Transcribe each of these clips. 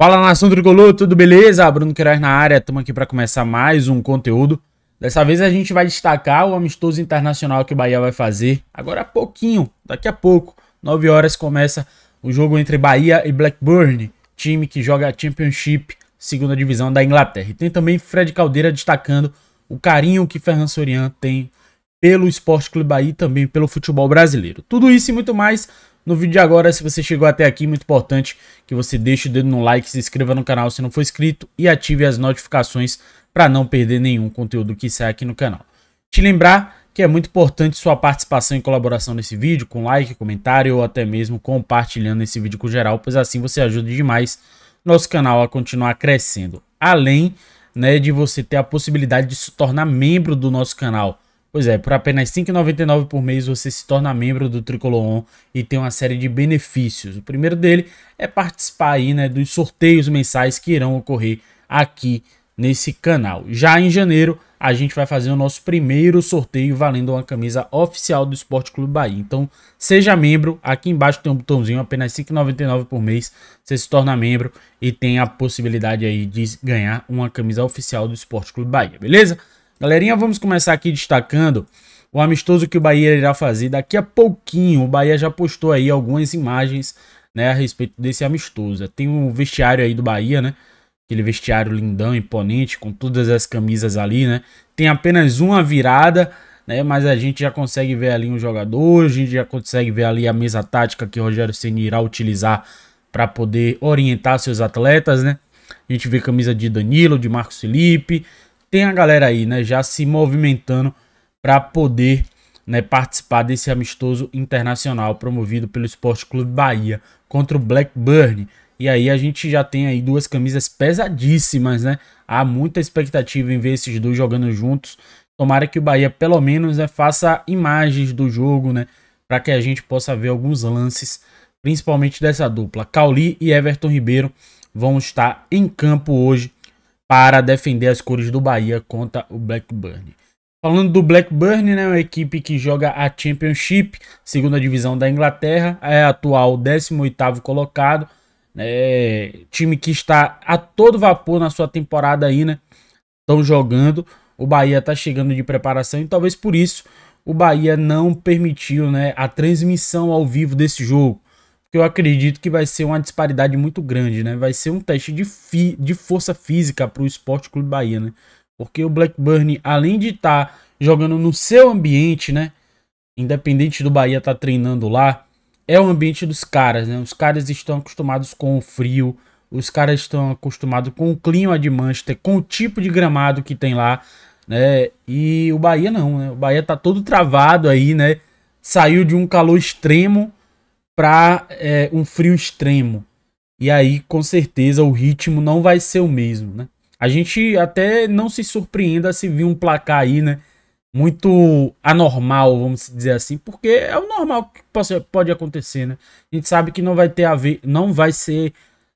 Fala nação tricolor, tudo beleza? Bruno Queiroz na área, estamos aqui para começar mais um conteúdo. Dessa vez a gente vai destacar o amistoso internacional que o Bahia vai fazer agora há pouquinho, daqui a pouco, 9 horas começa o jogo entre Bahia e Blackburn, time que joga a Championship, segunda divisão da Inglaterra. E tem também Fred Caldeira destacando o carinho que Ferran Sorian tem pelo Esporte Clube Bahia e também pelo futebol brasileiro. Tudo isso e muito mais no vídeo de agora, se você chegou até aqui, é muito importante que você deixe o dedo no like, se inscreva no canal se não for inscrito e ative as notificações para não perder nenhum conteúdo que sai aqui no canal. Te lembrar que é muito importante sua participação e colaboração nesse vídeo, com like, comentário ou até mesmo compartilhando esse vídeo com geral, pois assim você ajuda demais nosso canal a continuar crescendo. Além né, de você ter a possibilidade de se tornar membro do nosso canal. Pois é, por apenas R$ 5,99 por mês você se torna membro do Tricolor On e tem uma série de benefícios. O primeiro dele é participar aí, né, dos sorteios mensais que irão ocorrer aqui nesse canal. Já em janeiro, a gente vai fazer o nosso primeiro sorteio valendo uma camisa oficial do Esporte Clube Bahia. Então, seja membro, aqui embaixo tem um botãozinho, apenas R$ 5,99 por mês, você se torna membro e tem a possibilidade aí de ganhar uma camisa oficial do Esporte Clube Bahia, beleza? Galerinha, vamos começar aqui destacando o amistoso que o Bahia irá fazer daqui a pouquinho. O Bahia já postou aí algumas imagens né, a respeito desse amistoso. Tem o um vestiário aí do Bahia, né? Aquele vestiário lindão, imponente, com todas as camisas ali, né? Tem apenas uma virada, né? Mas a gente já consegue ver ali um jogador, a gente já consegue ver ali a mesa tática que o Rogério Ceni irá utilizar para poder orientar seus atletas, né? A gente vê camisa de Danilo, de Marcos Felipe, tem a galera aí, né, já se movimentando para poder né, participar desse amistoso internacional promovido pelo Esporte Clube Bahia contra o Blackburn. E aí a gente já tem aí duas camisas pesadíssimas, né? Há muita expectativa em ver esses dois jogando juntos. Tomara que o Bahia pelo menos né, faça imagens do jogo, né, para que a gente possa ver alguns lances, principalmente dessa dupla. Cauli e Everton Ribeiro vão estar em campo hoje para defender as cores do Bahia contra o Blackburn. Falando do Blackburn, né, uma equipe que joga a Championship, segunda divisão da Inglaterra, é atual 18º colocado, né, time que está a todo vapor na sua temporada aí, né? Estão jogando, o Bahia está chegando de preparação e talvez por isso o Bahia não permitiu né, a transmissão ao vivo desse jogo que eu acredito que vai ser uma disparidade muito grande, né? Vai ser um teste de, fi de força física para o Esporte Clube Bahia, né? Porque o Blackburn, além de estar tá jogando no seu ambiente, né? Independente do Bahia estar tá treinando lá, é o ambiente dos caras, né? Os caras estão acostumados com o frio, os caras estão acostumados com o clima de Manchester, com o tipo de gramado que tem lá, né? E o Bahia não, né? O Bahia tá todo travado aí, né? Saiu de um calor extremo para é, um frio extremo. E aí, com certeza, o ritmo não vai ser o mesmo, né? A gente até não se surpreenda se vir um placar aí, né? Muito anormal, vamos dizer assim, porque é o normal que pode acontecer, né? A gente sabe que não vai ter a ver, não vai ser,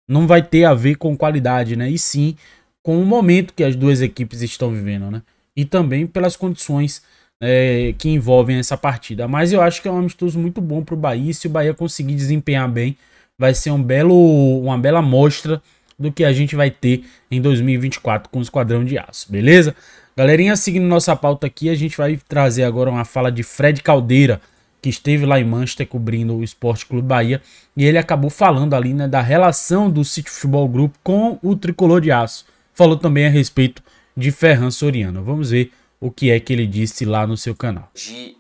não vai ter a ver com qualidade, né? E sim com o momento que as duas equipes estão vivendo, né? E também pelas condições é, que envolvem essa partida. Mas eu acho que é um amistoso muito bom para o Bahia. Se o Bahia conseguir desempenhar bem, vai ser um belo, uma bela mostra do que a gente vai ter em 2024 com o Esquadrão de Aço, beleza? Galerinha, seguindo nossa pauta aqui, a gente vai trazer agora uma fala de Fred Caldeira, que esteve lá em Manchester cobrindo o Esporte Clube Bahia, e ele acabou falando ali né, da relação do City Futebol Group com o Tricolor de Aço. Falou também a respeito de Ferran Soriano. Vamos ver o que é que ele disse lá no seu canal. De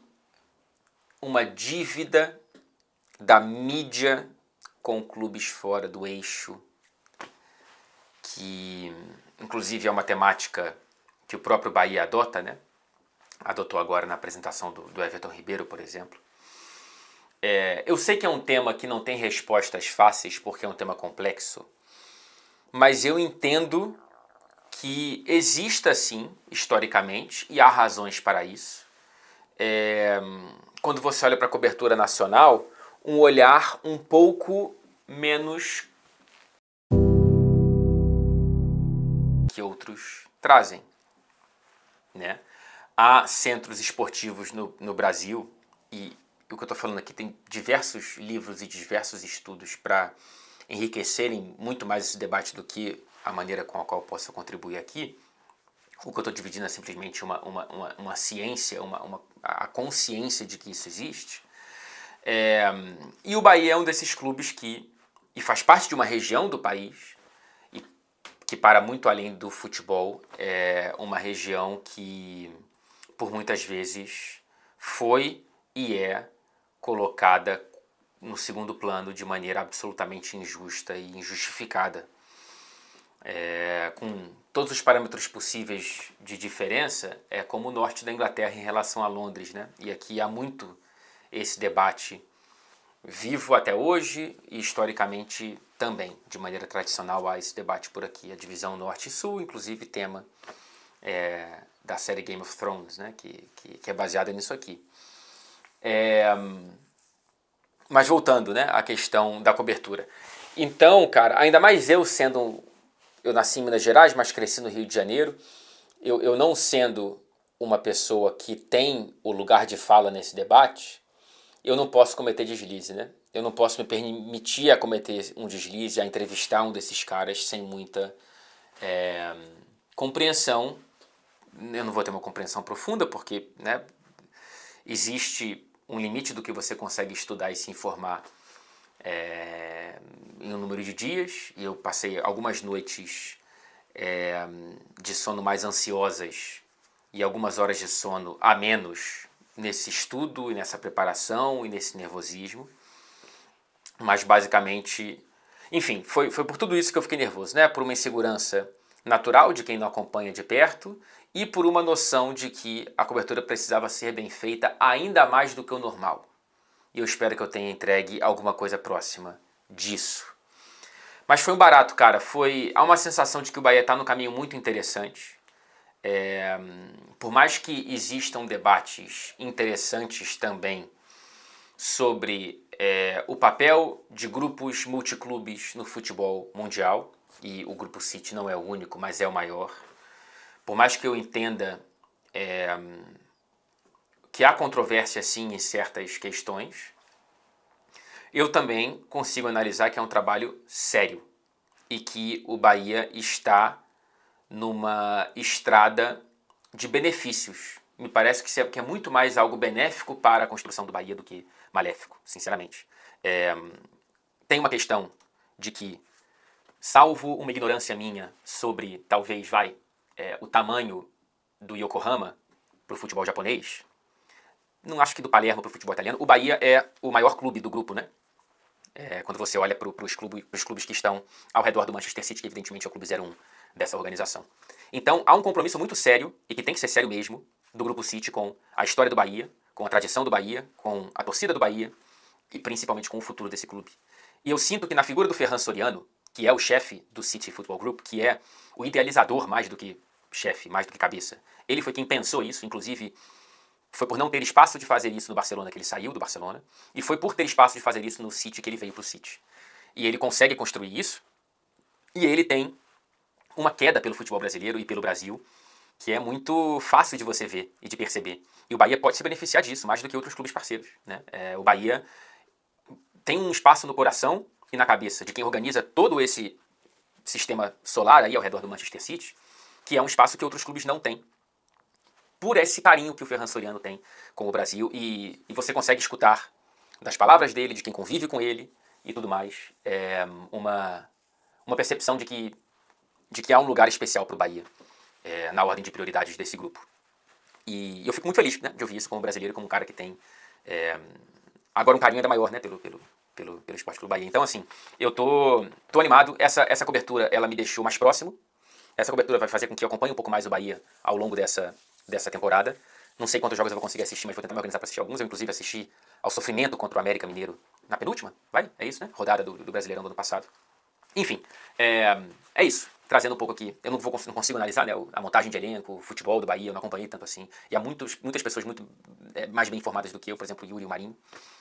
uma dívida da mídia com clubes fora do eixo, que inclusive é uma temática que o próprio Bahia adota, né? Adotou agora na apresentação do, do Everton Ribeiro, por exemplo. É, eu sei que é um tema que não tem respostas fáceis, porque é um tema complexo, mas eu entendo que exista sim, historicamente, e há razões para isso. É, quando você olha para a cobertura nacional, um olhar um pouco menos que outros trazem. Né? Há centros esportivos no, no Brasil, e o que eu estou falando aqui tem diversos livros e diversos estudos para enriquecerem muito mais esse debate do que a maneira com a qual posso contribuir aqui. O que eu estou dividindo é simplesmente uma, uma, uma, uma ciência, uma, uma, a consciência de que isso existe. É, e o Bahia é um desses clubes que e faz parte de uma região do país e que para muito além do futebol é uma região que por muitas vezes foi e é colocada no segundo plano de maneira absolutamente injusta e injustificada é, com todos os parâmetros possíveis de diferença, é como o norte da Inglaterra em relação a Londres, né? E aqui há muito esse debate vivo até hoje e historicamente também, de maneira tradicional, há esse debate por aqui, a divisão norte e sul, inclusive tema é, da série Game of Thrones, né? Que, que, que é baseada nisso aqui. É, mas voltando, né, à questão da cobertura. Então, cara, ainda mais eu sendo eu nasci em Minas Gerais, mas cresci no Rio de Janeiro. Eu, eu não sendo uma pessoa que tem o lugar de fala nesse debate, eu não posso cometer deslize, né? Eu não posso me permitir a cometer um deslize, a entrevistar um desses caras sem muita é, compreensão. Eu não vou ter uma compreensão profunda, porque né, existe um limite do que você consegue estudar e se informar é, em um número de dias e eu passei algumas noites é, de sono mais ansiosas e algumas horas de sono a menos nesse estudo e nessa preparação e nesse nervosismo. Mas basicamente, enfim, foi, foi por tudo isso que eu fiquei nervoso, né? Por uma insegurança natural de quem não acompanha de perto e por uma noção de que a cobertura precisava ser bem feita ainda mais do que o normal e eu espero que eu tenha entregue alguma coisa próxima disso. Mas foi um barato, cara. Foi há uma sensação de que o Bahia está no caminho muito interessante. É, por mais que existam debates interessantes também sobre é, o papel de grupos multiclubes no futebol mundial, e o Grupo City não é o único, mas é o maior. Por mais que eu entenda é, que há controvérsia sim em certas questões, eu também consigo analisar que é um trabalho sério e que o Bahia está numa estrada de benefícios. Me parece é, que é muito mais algo benéfico para a construção do Bahia do que maléfico, sinceramente. É, tem uma questão de que, salvo uma ignorância minha sobre, talvez, vai, é, o tamanho do Yokohama para o futebol japonês, não acho que do Palermo para o futebol italiano. O Bahia é o maior clube do grupo, né? É, quando você olha para os clubes que estão ao redor do Manchester City, que evidentemente é o clube 01 dessa organização. Então há um compromisso muito sério, e que tem que ser sério mesmo, do Grupo City com a história do Bahia, com a tradição do Bahia, com a torcida do Bahia e principalmente com o futuro desse clube. E eu sinto que na figura do Ferran Soriano, que é o chefe do City Football Group, que é o idealizador mais do que chefe, mais do que cabeça, ele foi quem pensou isso, inclusive foi por não ter espaço de fazer isso no Barcelona que ele saiu do Barcelona. E foi por ter espaço de fazer isso no City que ele veio para o City. E ele consegue construir isso. E ele tem uma queda pelo futebol brasileiro e pelo Brasil que é muito fácil de você ver e de perceber. E o Bahia pode se beneficiar disso, mais do que outros clubes parceiros. Né? É, o Bahia tem um espaço no coração e na cabeça de quem organiza todo esse sistema solar aí ao redor do Manchester City, que é um espaço que outros clubes não têm por esse carinho que o Ferran Soriano tem com o Brasil e, e você consegue escutar das palavras dele, de quem convive com ele e tudo mais, é, uma, uma percepção de que, de que há um lugar especial para o Bahia é, na ordem de prioridades desse grupo. E eu fico muito feliz né, de ouvir isso como brasileiro, como um cara que tem é, agora um carinho ainda maior né, pelo, pelo, pelo, pelo Esporte Clube Bahia. Então, assim, eu tô, tô animado. Essa, essa cobertura ela me deixou mais próximo. Essa cobertura vai fazer com que eu acompanhe um pouco mais o Bahia ao longo dessa, dessa temporada. Não sei quantos jogos eu vou conseguir assistir, mas vou tentar me organizar para assistir alguns. Eu, inclusive, assisti ao sofrimento contra o América Mineiro na penúltima, vai? É isso, né? Rodada do, do Brasileirão do ano passado. Enfim, é, é isso. Trazendo um pouco aqui, eu não, vou, não consigo analisar né, a montagem de elenco, o futebol do Bahia, eu não acompanhei tanto assim. E há muitos, muitas pessoas muito é, mais bem informadas do que eu, por exemplo, o Yuri e o Marinho,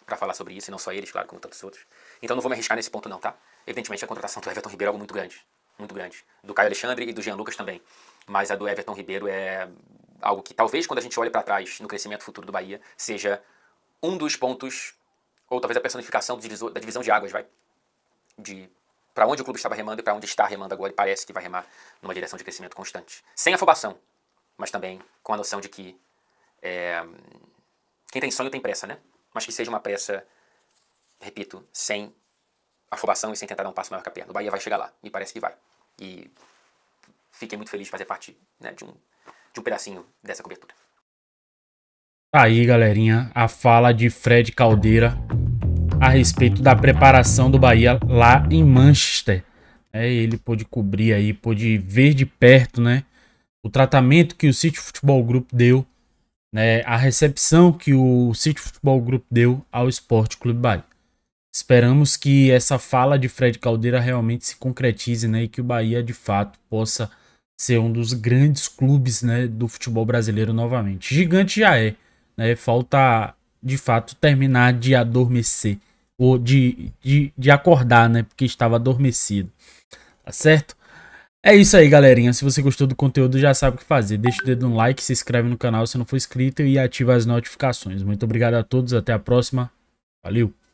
para falar sobre isso, e não só eles, claro, como tantos outros. Então não vou me arriscar nesse ponto, não, tá? Evidentemente a contratação do Everton Ribeiro é algo muito grande, muito grande. Do Caio Alexandre e do Jean Lucas também. Mas a do Everton Ribeiro é Algo que talvez quando a gente olha para trás no crescimento futuro do Bahia seja um dos pontos, ou talvez a personificação divisor, da divisão de águas, vai? De para onde o clube estava remando e para onde está remando agora, e parece que vai remar numa direção de crescimento constante. Sem afobação, mas também com a noção de que é, quem tem sonho tem pressa, né? Mas que seja uma pressa, repito, sem afobação e sem tentar dar um passo maior que a perna. O Bahia vai chegar lá, me parece que vai. E fiquei muito feliz de fazer parte né, de um de um pedacinho dessa cobertura. Aí, galerinha, a fala de Fred Caldeira a respeito da preparação do Bahia lá em Manchester. É, ele pôde cobrir aí, pôde ver de perto, né? O tratamento que o City Futebol Group deu, né? A recepção que o City Futebol Group deu ao Esporte Clube Bahia. Esperamos que essa fala de Fred Caldeira realmente se concretize, né? E que o Bahia de fato possa ser um dos grandes clubes né, do futebol brasileiro novamente. Gigante já é, né? Falta de fato terminar de adormecer ou de, de, de acordar, né? Porque estava adormecido. Tá certo? É isso aí, galerinha. Se você gostou do conteúdo, já sabe o que fazer. Deixa o dedo no like, se inscreve no canal se não for inscrito e ativa as notificações. Muito obrigado a todos, até a próxima. Valeu!